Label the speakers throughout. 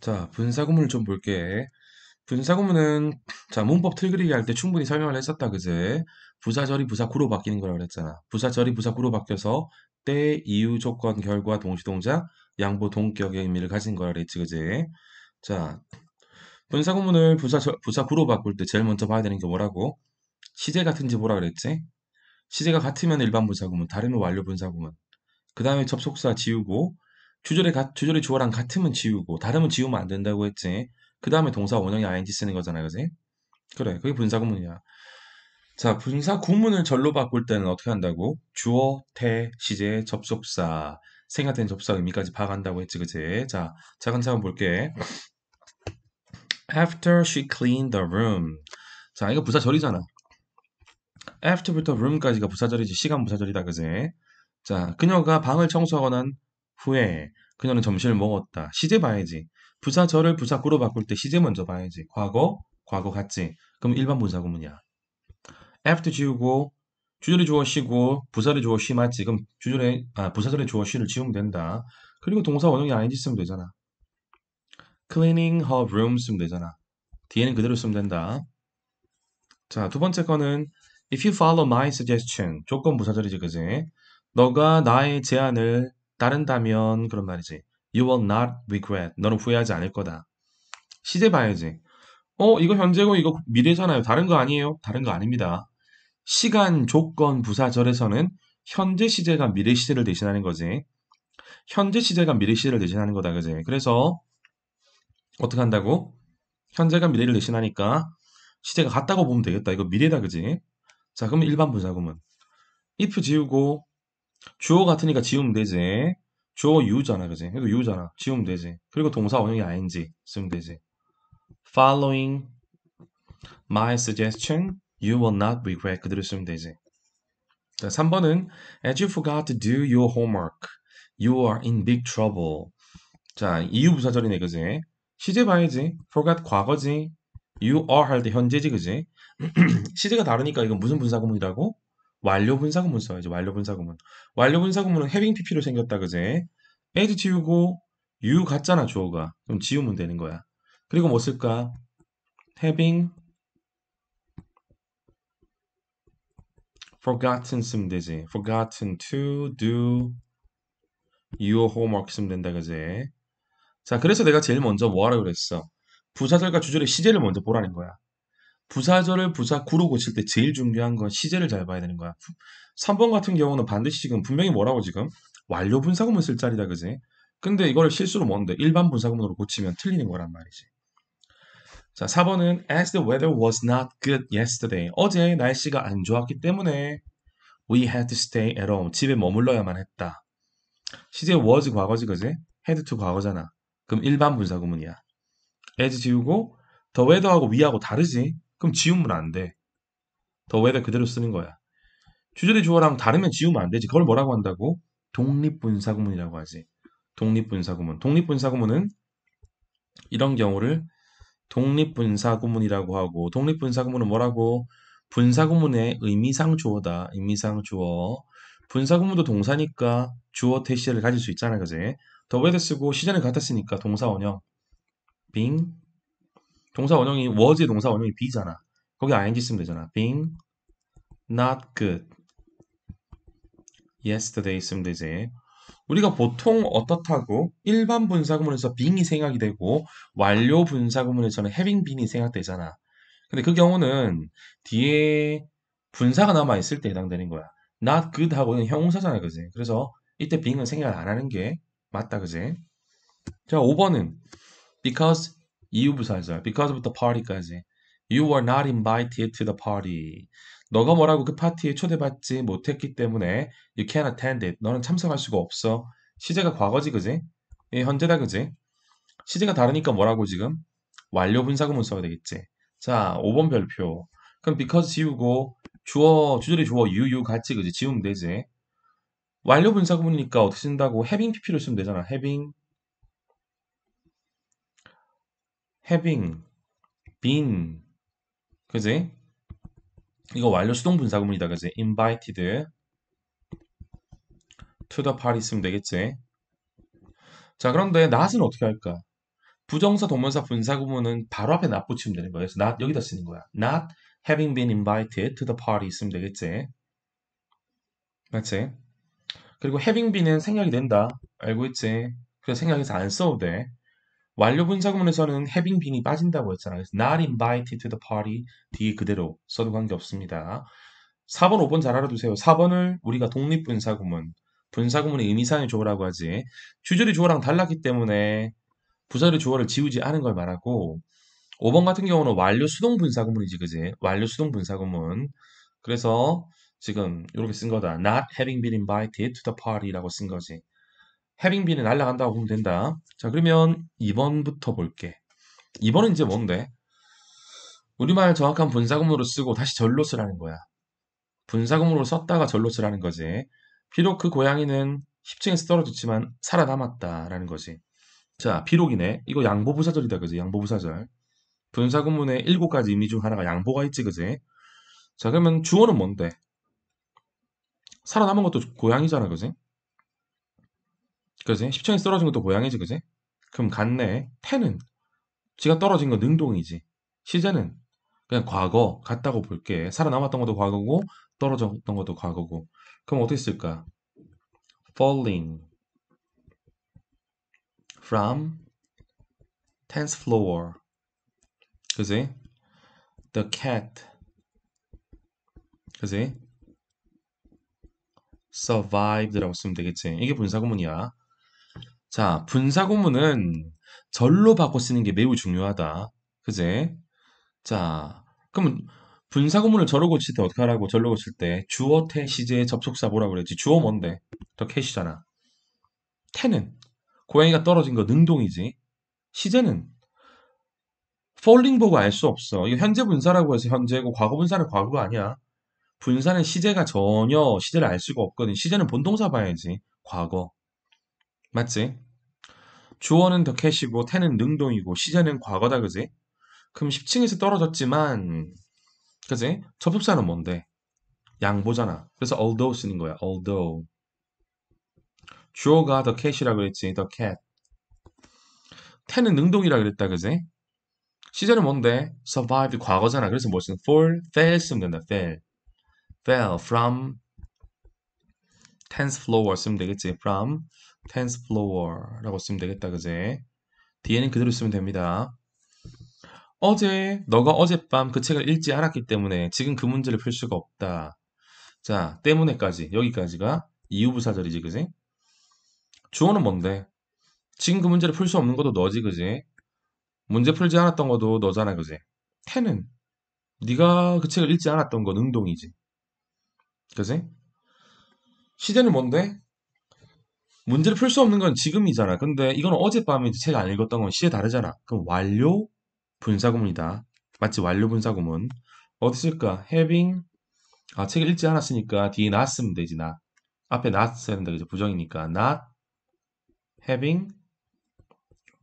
Speaker 1: 자, 분사구문을 좀 볼게. 분사구문은 자, 문법 틀그리기 할 때 충분히 설명을 했었다 그제. 부사절이 부사구로 바뀌는 거라고 그랬잖아. 부사절이 부사구로 바뀌어서 때, 이유, 조건, 결과, 동시동작, 양보, 동격의 의미를 가진 거라 그랬지 그제. 자, 분사구문을 부사 부사구로 바꿀 때 제일 먼저 봐야 되는 게 뭐라고? 시제 같은지 뭐라 그랬지? 시제가 같으면 일반 분사구문, 다르면 완료 분사구문. 그 다음에 접속사 지우고 주절의 가, 주절의 주어랑 같으면 지우고 다르면 지우면 안 된다고 했지. 그 다음에 동사 원형이 ing 쓰는 거잖아요, 그지? 그래, 그게 분사 구문이야. 자, 분사 구문을 절로 바꿀 때는 어떻게 한다고? 주어, 태, 시제, 접속사, 생각된 접속사 의미까지 파악한다고 했지, 그지? 자, 차근차근 볼게. After she cleaned the room. 자, 이거 부사절이잖아. After부터 room까지가 부사절이지, 시간 부사절이다, 그지? 자, 그녀가 방을 청소하거나 후에 그녀는 점심을 먹었다. 시제 봐야지. 부사절을 부사구로 바꿀 때 시제 먼저 봐야지. 과거, 과거 같지. 그럼 일반 부사구문이야 after 지우고 주절이 주어 시고 부사를 주어 시 맞지. 그럼 주절의 아 부사절의 주어 시를 지우면 된다. 그리고 동사 원형이 ing 쓰면 되잖아. cleaning her room 쓰면 되잖아. 뒤에는 그대로 쓰면 된다. 자, 두 번째 거는 if you follow my suggestion 조건 부사절이지 그지? 너가 나의 제안을 따른다면 그런 말이지. You will not regret. 너는 후회하지 않을 거다. 시제 봐야지. 어, 이거 현재고 이거 미래잖아요. 다른 거 아니에요? 다른 거 아닙니다. 시간, 조건, 부사절에서는 현재 시제가 미래 시제를 대신하는 거지. 현재 시제가 미래 시제를 대신하는 거다, 그지? 그래서 어떻게 한다고? 현재가 미래를 대신하니까 시제가 같다고 보면 되겠다. 이거 미래다, 그지? 자, 그럼 일반 부사구문. if 지우고 주어 같으니까 지우면 되지. 주어 you잖아, 그지? 이거 you잖아. 지우면 되지. 그리고 동사 원형이 ing 쓰면 되지. Following my suggestion, you will not regret. 그대로 쓰면 되지. 자, 3번은 As you forgot to do your homework, you are in big trouble. 자, 이유 부사절이네, 그지? 시제 봐야지. forgot 과거지. you are 할 때 현재지, 그지? 시제가 다르니까 이건 무슨 분사구문이라고? 완료 분사구문 써야지. 완료 분사구문. 완료 분사구문은 having pp로 생겼다 그제. 에드 지우고 you 같잖아 주어가. 그럼 지우면 되는 거야. 그리고 뭐 쓸까? having forgotten 쓰면 되지. forgotten to do your homework 쓰면 된다 그제. 자, 그래서 내가 제일 먼저 뭐 하라고 그랬어? 부사절과 주절의 시제를 먼저 보라는 거야. 부사절을 부사구로 고칠 때 제일 중요한 건 시제를 잘 봐야 되는 거야. 3번 같은 경우는 반드시 지금 분명히 뭐라고 지금 완료 분사구문 쓸 자리다 그지? 근데 이걸 실수로 뭔데 일반 분사구문으로 고치면 틀리는 거란 말이지. 자, 4번은 as the weather was not good yesterday. 어제 날씨가 안 좋았기 때문에 we had to stay at home. 집에 머물러야만 했다. 시제 was 과거지 그지? had to 과거잖아. 그럼 일반 분사구문이야. as 지우고 the weather하고 we하고 다르지? 그럼 지우면 안 돼. 더 웨더 그대로 쓰는 거야. 주저리 주어랑 다르면 지우면 안 되지. 그걸 뭐라고 한다고? 독립분사구문이라고 하지. 독립분사구문. 독립분사구문은 이런 경우를 독립분사구문이라고 하고 독립분사구문은 뭐라고? 분사구문의 의미상 주어다. 의미상 주어. 분사구문도 동사니까 주어 대시를 가질 수 있잖아, 그제? 더웨더 쓰고 시전을같다쓰니까 동사 원형. 빙 동사 원형이 was의 동사 원형이 be잖아. 거기 ing 쓰면 되잖아. being not good yesterday 쓰면 되지. 우리가 보통 어떻다고 일반 분사구문에서 being이 생각이 되고 완료 분사구문에서는 having been이 생각되잖아. 근데 그 경우는 뒤에 분사가 남아 있을 때 해당되는 거야. not good 하고는 형용사잖아, 요 그지? 그래서 이때 being은 생각을 안 하는 게 맞다, 그지? 자, 5번은 because 이유 부사죠. Because 부터 party까지. You were not invited to the party. 너가 뭐라고 그 파티에 초대받지 못했기 때문에 you can't attend it. 너는 참석할 수가 없어. 시제가 과거지 그지? 예, 현재다 그지? 시제가 다르니까 뭐라고 지금? 완료 분사구문 써야 되겠지. 자, 5번 별표. 그럼 because 지우고 주어 주절이 주어 you you 같이 그지? 지우면 되지. 완료 분사구문이니까 어떻게 쓴다고 having pp를 쓰면 되잖아. having having, been, 그지? 이거 완료 수동 분사구문이다, 그지? invited to the party 쓰면 되겠지? 자, 그런데 not은 어떻게 할까? 부정사, 동명사, 분사구문은 바로 앞에 not 붙이면 되는 거예요. 그래서 not 여기다 쓰는 거야. not having been invited to the party 쓰면 되겠지? 맞지? 그리고 having been은 생략이 된다. 알고 있지? 그래서 생략해서 안 써도 돼. 완료 분사구문에서는 having been이 빠진다고 했잖아요. not invited to the party 뒤에 그대로 써도 관계없습니다. 4번, 5번 잘 알아두세요. 4번을 우리가 독립분사구문, 분사구문의 의미상의 조어라고 하지 주절이 조어랑 달랐기 때문에 부사절의 조어를 지우지 않은 걸 말하고 5번 같은 경우는 완료 수동 분사구문이지 그지? 완료 수동 분사구문 그래서 지금 이렇게 쓴 거다. Not having been invited to the party라고 쓴 거지. 해빙비는 날라간다고 보면 된다. 자, 그러면 2번부터 볼게. 2번은 이제 뭔데? 우리말 정확한 분사구문으로 쓰고 다시 절로을라는 거야. 분사구문으로 썼다가 절로을라는 거지. 비록 그 고양이는 10층에서 떨어졌지만 살아남았다라는 거지. 자, 비록이네. 이거 양보부사절이다, 그지? 양보부사절. 분사구문의 7가지 의미 중 하나가 양보가 있지, 그지? 자, 그러면 주어는 뭔데? 살아남은 것도 고양이잖아, 그지? 그지? 1 0층이 떨어진 것도 고양이지, 그지? 그럼 간내 태은 지가 떨어진 건 능동이지. 시제는 그냥 과거 같다고 볼게. 살아남았던 것도 과거고 떨어졌던 것도 과거고. 그럼 어떻게 쓸까? falling from 1 0 t h floor. 그지? The cat. 그지? survived라고 쓰면 되겠지. 이게 분사구문이야. 자, 분사 구문은 절로 바꿔 쓰는 게 매우 중요하다. 그제? 자, 그럼 분사 구문을 절로 고칠 때어떻게하라고 절로 고칠 때 주어 태 시제의 접속사 뭐라 그랬지? 주어 뭔데? 더 캐시잖아. 태는 고양이가 떨어진 거 능동이지. 시제는 폴링 보고 알 수 없어. 이거 현재 분사라고 해서 현재고 과거 분사는 과거가 아니야. 분사는 시제가 전혀 시제를 알 수가 없거든. 시제는 본동사 봐야지. 과거. 맞지? 주어는 더 캐시고 태는 능동이고 시제는 과거다 그지? 그럼 10층에서 떨어졌지만 그지? 접속사는 뭔데? 양보잖아. 그래서 although 쓰는 거야. although 주어가 더캐시라고 그랬지. 더 h e c 태는 능동이라 그랬다. 그지? 시제는 뭔데? survive 과거잖아. 그래서 뭐 쓰는? fall, fell 쓰면 된다. fell. fell from tense floor 쓰면 되겠지. from t e n s l o w e r 라고 쓰면 되겠다 그제 뒤에는 그대로 쓰면 됩니다 어제 너가 어젯밤 그 책을 읽지 않았기 때문에 지금 그 문제를 풀 수가 없다 자 때문에까지 여기까지가 이유부사절이지 그지 주어는 뭔데 지금 그 문제를 풀 수 없는 것도 너지 그지 문제 풀지 않았던 것도 너잖아 그지 해는 네가 그 책을 읽지 않았던 건 운동이지 그지 시제는 뭔데 문제를 풀 수 없는 건 지금이잖아. 근데 이건 어젯밤에 책 안 읽었던 건 시에 다르잖아. 그럼 완료 분사구문이다. 마치 완료 분사구문. 어디 쓸까? having 아, 책을 읽지 않았으니까 뒤에 not 쓰면 되지, 나. 앞에 not 써야 된다. 그죠? 부정이니까. not having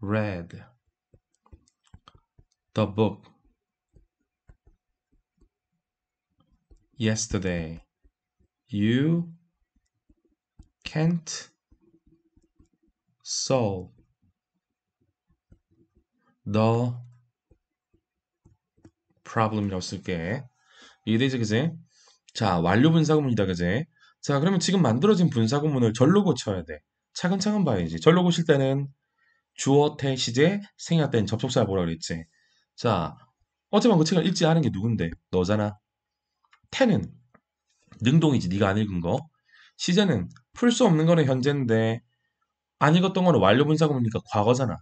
Speaker 1: read the book yesterday. You can't sol the problem이라고 쓸게 이해되지 그제? 자 완료 분사구문이다 그지자 그러면 지금 만들어진 분사구문을 절로 고쳐야 돼 차근차근 봐야지 절로 고칠 때는 주어 태 시제 생략 된 접속사 보라 그랬지 자 어제만 그 책을 읽지 않은 게 누군데 너잖아 태는 능동이지 네가 안 읽은 거 시제는 풀 수 없는 거는 현재인데 안 읽었던 거는 완료 분사구문이니까 과거잖아.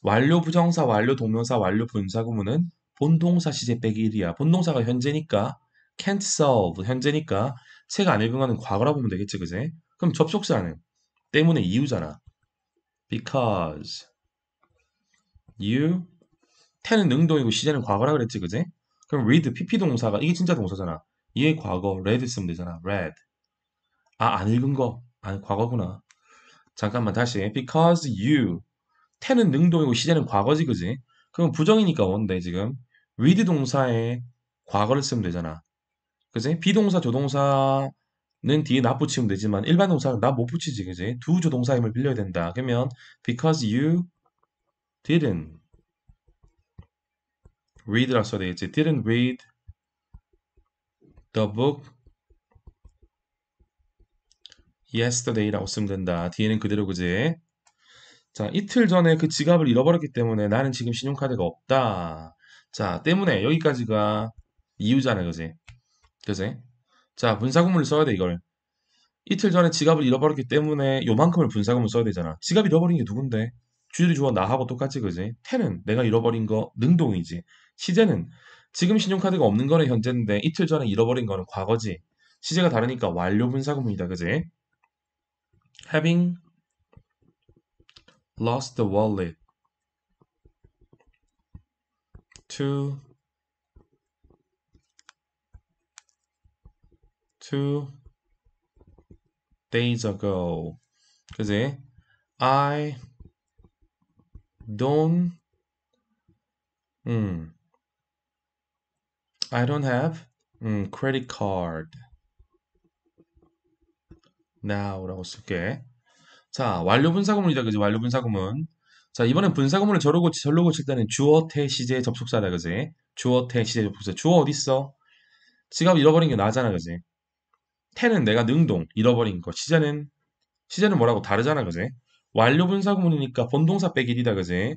Speaker 1: 완료 부정사, 완료 동명사, 완료 분사구문은 본동사 시제 빼기 1이야. 본동사가 현재니까 can't solve 현재니까 책안 읽은 거는 과거라 보면 되겠지 그제? 그럼 접속사는 때문에 이유잖아. because you 태는 능동이고 시제는 과거라 그랬지 그제? 그럼 read pp 동사가 이게 진짜 동사잖아. 이게 과거 read 쓰면 되잖아. read 아 안 읽은 거. 아 과거구나. 잠깐만 다시 because you 태는 능동이고 시제는 과거지 그지? 그럼 부정이니까 원데 지금 with 동사에 과거를 쓰면 되잖아. 그지? 비동사 조동사는 뒤에 나 붙이면 되지만 일반 동사는 나 못 붙이지 그지? 두 조동사 임을 빌려야 된다. 그러면 because you didn't read라고 써야 되겠지. didn't read the book yesterday라고 쓰면 된다. 뒤에는 그대로 그지? 자, 이틀 전에 그 지갑을 잃어버렸기 때문에 나는 지금 신용카드가 없다. 자, 때문에 여기까지가 이유잖아요. 그지? 그지? 자, 분사구문을 써야 돼, 이걸. 이틀 전에 지갑을 잃어버렸기 때문에 요만큼을 분사구문 써야 되잖아. 지갑 잃어버린 게 누군데? 주들이 주아 나하고 똑같지, 그지? 태는 내가 잃어버린 거 능동이지. 시제는 지금 신용카드가 없는 거는 현재인데 이틀 전에 잃어버린 거는 과거지. 시제가 다르니까 완료 분사구문이다, 그지? Having lost the wallet to two days ago. because I don't um, I don't have um, credit card. now라고 쓸게. 자, 완료 분사구문이다. 그지? 완료 분사구문. 자, 이번엔 분사구문을 저로 고치, 절로 고칠 때는 주어 태 시제 접속사다. 그지? 주어 태 시제 접속사. 주어 어딨어? 지갑 잃어버린 게 나잖아. 그지? 태는 내가 능동, 잃어버린 거. 시제는, 시제는 뭐라고 다르잖아. 그지? 완료 분사구문이니까 본동사 빼기 1이다. 그지?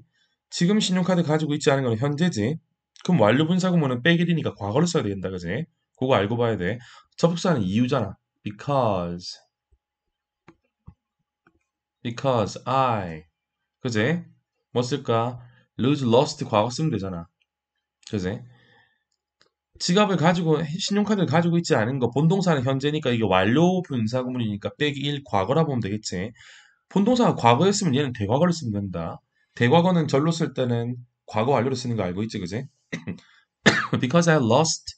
Speaker 1: 지금 신용카드 가지고 있지 않은 건 현재지. 그럼 완료 분사구문은 빼기 1이니까 과거를 써야 된다. 그지? 그거 알고 봐야 돼. 접속사는 이유잖아. because because I 그제 뭐 쓸까 lose lost 과거 쓰면 되잖아 그제 지갑을 가지고 신용카드를 가지고 있지 않은 거 본동사는 현재니까 이게 완료 분사구문이니까 빼기 1 과거라 보면 되겠지 본동사가 과거였으면 얘는 대과거를 쓰면 된다 대과거는 절로 쓸 때는 과거 완료로 쓰는 거 알고 있지 그제 because I lost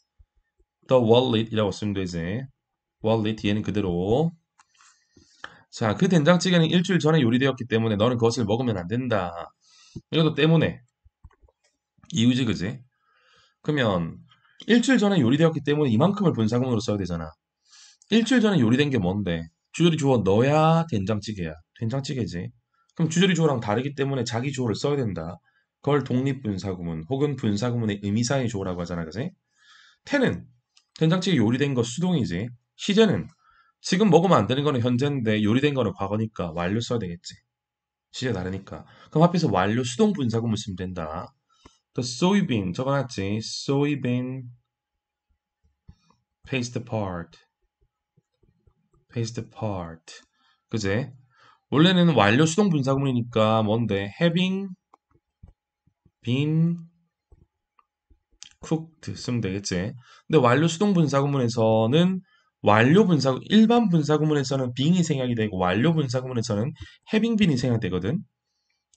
Speaker 1: the wallet이라고 쓰면 되지 wallet 얘는 그대로 자, 그 된장찌개는 일주일 전에 요리되었기 때문에 너는 그것을 먹으면 안 된다. 이것도 때문에. 이유지, 그지? 그러면 일주일 전에 요리되었기 때문에 이만큼을 분사금으로 써야 되잖아. 일주일 전에 요리된 게 뭔데? 주조리 주어 너야 된장찌개야. 된장찌개지. 그럼 주조리 주어랑 다르기 때문에 자기 주어를 써야 된다. 그걸 독립분사구문 혹은 분사구문의 의미상의 주어라고 하잖아. 그지? 태는 된장찌개 요리된 거 수동이지. 시제는 지금 먹으면 안 되는 거는 현재인데 요리된 거는 과거니까 완료 써야 되겠지. 시제 다르니까. 그럼 앞에서 완료 수동 분사구문 쓰면 된다. The soybean 적어놨지. soybean paste part paste part 그제? 원래는 완료 수동 분사구문이니까 뭔데? having been cooked 쓰면 되겠지. 근데 완료 수동 분사구문에서는 완료 분사 일반 분사 구문에서는 being이 생략이 되고 완료 분사 구문에서는 having been이 생략되거든.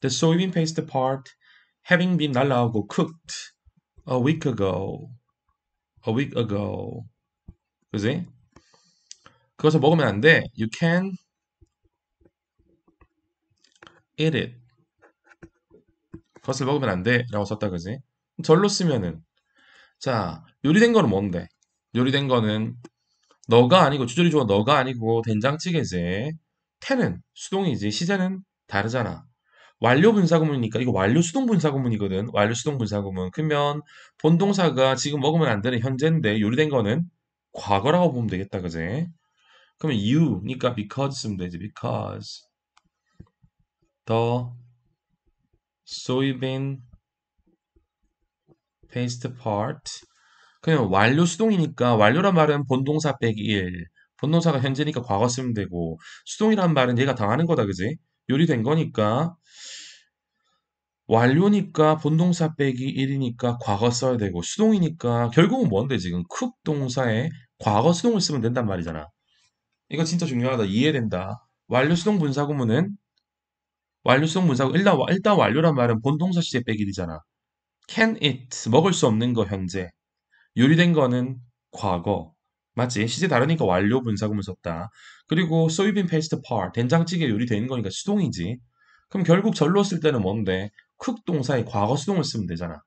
Speaker 1: The soybean paste part having been 날라오고 cooked a week ago. a week ago. 그지? 그것을 먹으면 안 돼. You can eat it. 그것을 먹으면 안 돼. 라고 썼다. 그지? 절로 쓰면은. 자, 요리된 거는 뭔데? 요리된 거는 너가 아니고 주절이 좋아 너가 아니고 된장찌개제 태는 수동이지 시제는 다르잖아. 완료 분사구문이니까 이거 완료 수동 분사구문이거든. 완료 수동 분사구문. 그러면 본동사가 지금 먹으면 안 되는 현재인데 요리된 거는 과거라고 보면 되겠다. 그제? 그러면 you니까 because 쓰면 되지. because the soybean paste part 그냥 완료 수동이니까 완료란 말은 본동사 빼기 1. 본동사가 현재니까 과거 쓰면 되고 수동이란 말은 얘가 당하는 거다 그지? 요리된 거니까 완료니까 본동사 빼기 1이니까 과거 써야 되고 수동이니까 결국은 뭔데 지금 쿡 동사에 과거 수동을 쓰면 된단 말이잖아. 이거 진짜 중요하다. 이해된다. 완료 수동 분사구문은 완료 수동 분사구 일단 일단 완료란 말은 본동사 시제 빼기 1이잖아. can it 먹을 수 없는 거 현재 요리된 거는 과거. 맞지? 시제 다르니까 완료 분사구문 썼다. 그리고 소이빈 페이스트 파, 된장찌개 요리되는 거니까 수동이지. 그럼 결국 절로 쓸 때는 뭔데? 쿡동사의 과거 수동을 쓰면 되잖아.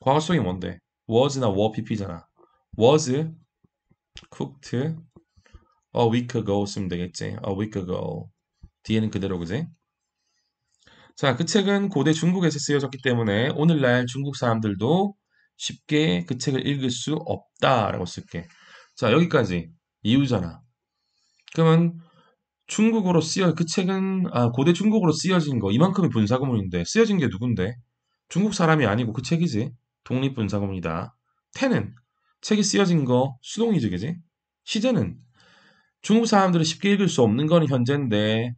Speaker 1: 과거 수동이 뭔데? was나 were pp잖아. was cooked a week ago 쓰면 되겠지. a week ago. 뒤에는 그대로 그지? 자, 그 책은 고대 중국에서 쓰여졌기 때문에 오늘날 중국 사람들도 쉽게 그 책을 읽을 수 없다라고 쓸게. 자, 여기까지 이유잖아. 그러면 중국어로 쓰여 그 책은 아, 고대 중국어로 쓰여진 거이만큼의 분사구문인데 쓰여진 게 누군데? 중국 사람이 아니고 그 책이지. 독립 분사구문이다. 태는 책이 쓰여진 거 수동이지, 그지? 시제는 중국 사람들이 쉽게 읽을 수 없는 거는 현재인데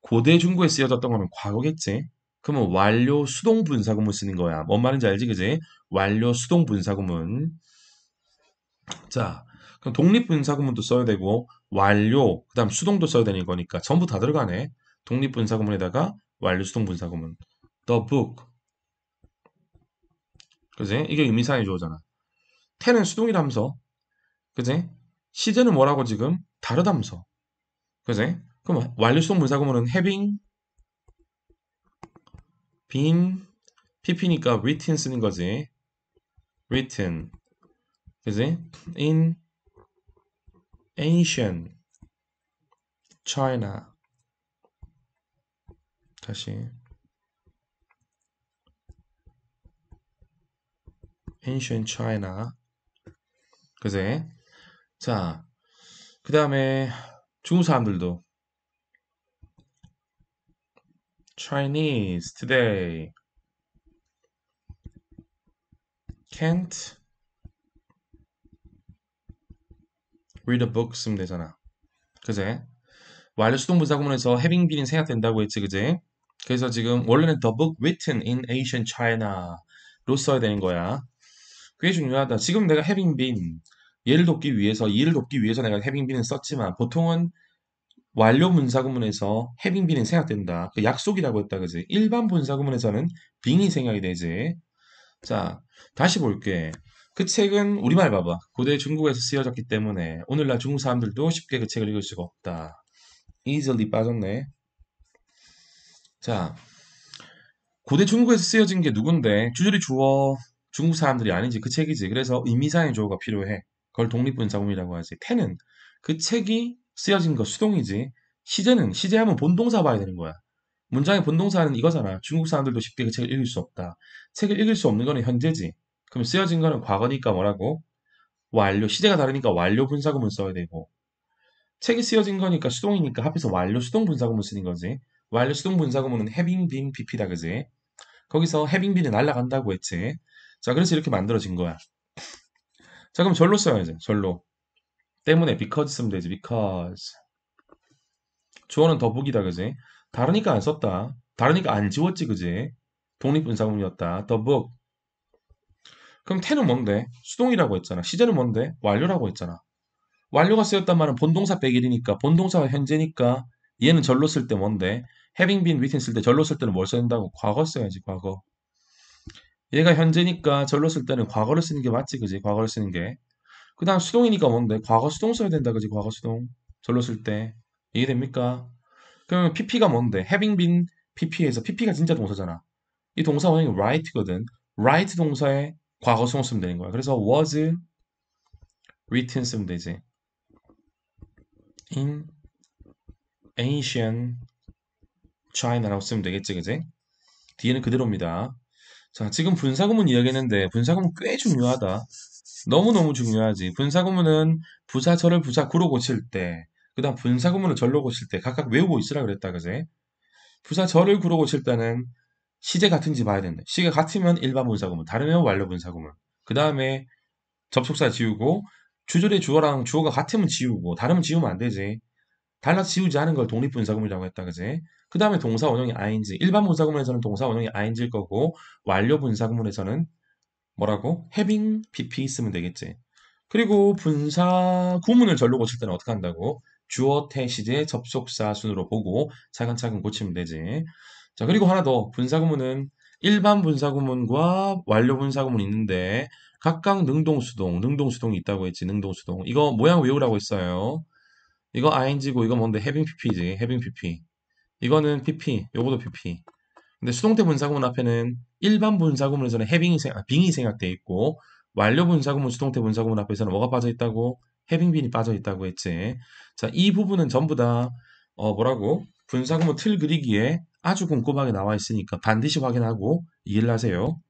Speaker 1: 고대 중국에 쓰여졌던 거는 과거겠지. 그러면 완료 수동 분사구문 쓰는 거야. 뭔 말인지 알지, 그지? 완료 수동 분사구문. 자, 그럼 독립 분사구문도 써야 되고 완료, 그다음 수동도 써야 되는 거니까 전부 다 들어가네. 독립 분사구문에다가 완료 수동 분사구문. The book. 그지? 이게 의미상의 주어잖아. 태는 수동이라면서. 그지? 시제는 뭐라고 지금? 다르다면서. 그지? 그럼 완료 수동 분사구문은 having been pp니까 written 쓰는 거지. written. 그지? in ancient China. 다시 ancient China. 그지? 자, 그 다음에 중국 사람들도 Chinese today. Can't read a book 쓰면 되잖아. 그제? 완료 수동부사구문에서 having been이 생략된다고 했지, 그제? 그래서 지금 원래는 the book written in ancient China로 써야 되는 거야. 그게 중요하다. 지금 내가 having been 얘를 돕기 위해서 이를 돕기 위해서 내가 having been은 썼지만 보통은 완료 분사구문에서 having been은 생각된다그 약속이라고 했다 그지? 일반 분사구문에서는 been이 생각이 되지. 자, 다시 볼게. 그 책은 우리말 봐봐. 고대 중국에서 쓰여졌기 때문에 오늘날 중국 사람들도 쉽게 그 책을 읽을 수가 없다. easily 빠졌네. 자, 고대 중국에서 쓰여진 게 누군데 주절이 주어 중국 사람들이 아닌지그 책이지. 그래서 의미상의 조어가 필요해. 그걸 독립분사구문이라고 하지. 태는 그 책이 쓰여진 거 수동이지 시제는 시제하면 본동사 봐야 되는 거야. 문장의 본동사는 이거잖아. 중국 사람들도 쉽게 그 책을 읽을 수 없다. 책을 읽을 수 없는 거는 현재지. 그럼 쓰여진 거는 과거니까 뭐라고? 완료 시제가 다르니까 완료 분사구문 써야 되고 책이 쓰여진 거니까 수동이니까 합해서 완료 수동 분사구문 쓰는 거지. 완료 수동 분사구문은 having been bp다 그지? 거기서 having been이 날라간다고 했지. 자 그래서 이렇게 만들어진 거야. 자 그럼 절로 써야지. 절로. 때문에 because 쓰면 되지 because 주어는 더보기다 그지 다르니까 안 썼다 다르니까 안 지웠지 그지 독립분사구문이었다 the book 그럼 태는 뭔데 수동이라고 했잖아 시제는 뭔데 완료라고 했잖아 완료가 쓰였단 말은 본동사 100일이니까 본동사가 현재니까 얘는 절로 쓸 때 뭔데 having been within 쓸 때 절로 쓸 때는 뭘 써야 된다고 과거 써야지 과거 얘가 현재니까 절로 쓸 때는 과거를 쓰는 게 맞지 그지 과거를 쓰는 게그 다음 수동이니까 뭔데? 과거 수동 써야 된다 그지? 과거 수동. 절로 쓸 때. 이해됩니까? 그러면 pp가 뭔데? having been pp에서 pp가 진짜 동사잖아. 이 동사 원형이 write거든. write 동사에 과거 수동 쓰면 되는 거야. 그래서 was written 쓰면 되지. in ancient China라고 쓰면 되겠지, 그지? 뒤에는 그대로입니다. 자, 지금 분사구문 이야기했는데 분사구문 꽤 중요하다. 너무너무 중요하지. 분사구문은 부사절을 부사구로 고칠 때, 그 다음 분사구문을 절로 고칠 때 각각 외우고 있으라 그랬다, 그제? 부사절을 구로 고칠 때는 시제 같은지 봐야 된다. 시가 같으면 일반 분사구문, 다르면 완료 분사구문. 그 다음에 접속사 지우고, 주절의 주어랑 주어가 같으면 지우고, 다르면 지우면 안 되지. 달라 지우지 않은 걸 독립분사구문이라고 했다, 그제? 그 다음에 동사 원형이 아닌지 일반 분사구문에서는 동사 원형이 아닌 g 일 거고, 완료 분사구문에서는 뭐라고? having BP 쓰면 되겠지. 그리고 분사 구문을 절로 고칠 때는 어떻게 한다고? 주어 태시제 접속사 순으로 보고 차근차근 고치면 되지. 자, 그리고 하나 더. 분사구문은 일반 분사구문과 완료 분사구문이 있는데 각각 능동수동, 능동수동이 있다고 했지. 능동수동. 이거 모양 외우라고 했어요. 이거 ing고 이거 뭔데? having pp지. having pp. 이거는 pp. 요거도 pp. 근데 수동태 분사구문 앞에는 일반 분사구문에서는 having이 생각, 아, 빙이 생각돼 있고 완료 분사구문, 수동태 분사구문 앞에서는 뭐가 빠져 있다고? having 빈이 빠져 있다고 했지. 자, 이 부분은 전부 다 어, 뭐라고? 분사구문 틀 그리기에 아주 꼼꼼하게 나와 있으니까 반드시 확인하고 이해를 하세요.